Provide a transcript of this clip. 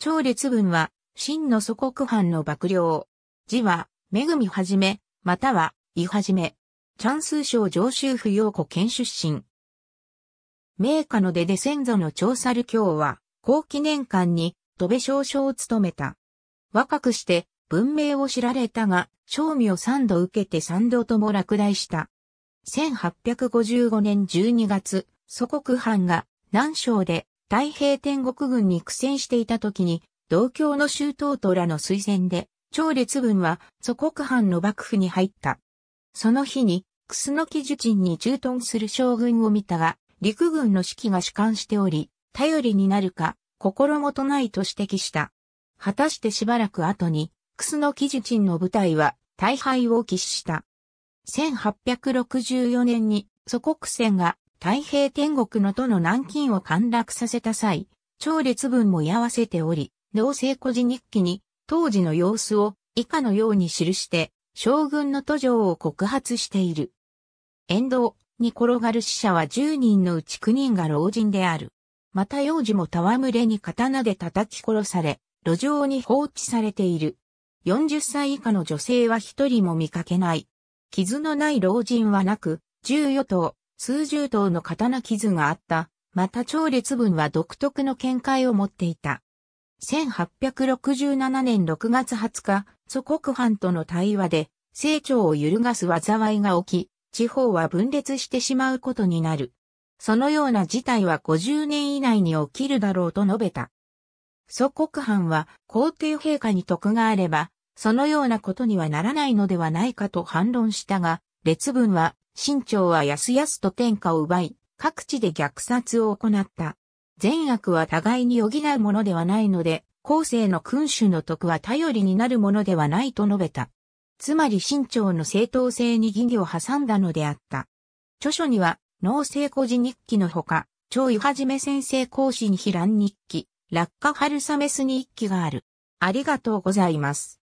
超列軍は、真の祖国藩の幕僚。字は、めぐみはじめ、または、いはじめ。チャンス省上州府陽子県出身。名家の出で先祖の長猿卿は、後期年間に、戸部少将を務めた。若くして、文明を知られたが、賞味を三度受けて三度とも落第した。1855年12月、祖国藩が、南昌で太平天国軍に苦戦していた時に、同郷の周東とらの推薦で、長烈軍は祖国藩の幕府に入った。その日に、楠木樹鎮に駐屯する将軍を見たが、陸軍の指揮が主観しており、頼りになるか、心もとないと指摘した。果たしてしばらく後に、楠木樹鎮の部隊は大敗を喫した。1864年に祖国戦が太平天国の都の南京を陥落させた際、超列文も居合わせており、農政古事日記に当時の様子を以下のように記して、将軍の途上を告発している。沿道に転がる死者は10人のうち9人が老人である。また幼児も戯れに刀で叩き殺され、路上に放置されている。40歳以下の女性は一人も見かけない。傷のない老人はなく、十与頭、数十頭の刀傷があった。また超列文は独特の見解を持っていた。1867年6月20日、祖国藩との対話で、成長を揺るがす災いが起き、地方は分裂してしまうことになる。そのような事態は50年以内に起きるだろうと述べた。祖国藩は皇帝陛下に徳があれば、そのようなことにはならないのではないかと反論したが、列文は新朝はやすやすと天下を奪い、各地で虐殺を行った。善悪は互いに補うものではないので、後世の君主の徳は頼りになるものではないと述べた。つまり清朝の正当性に疑義を挟んだのであった。著書には、農政古事日記のほか、蝶湯はじめ先生講師に避難日記、落下春雨に日記がある。ありがとうございます。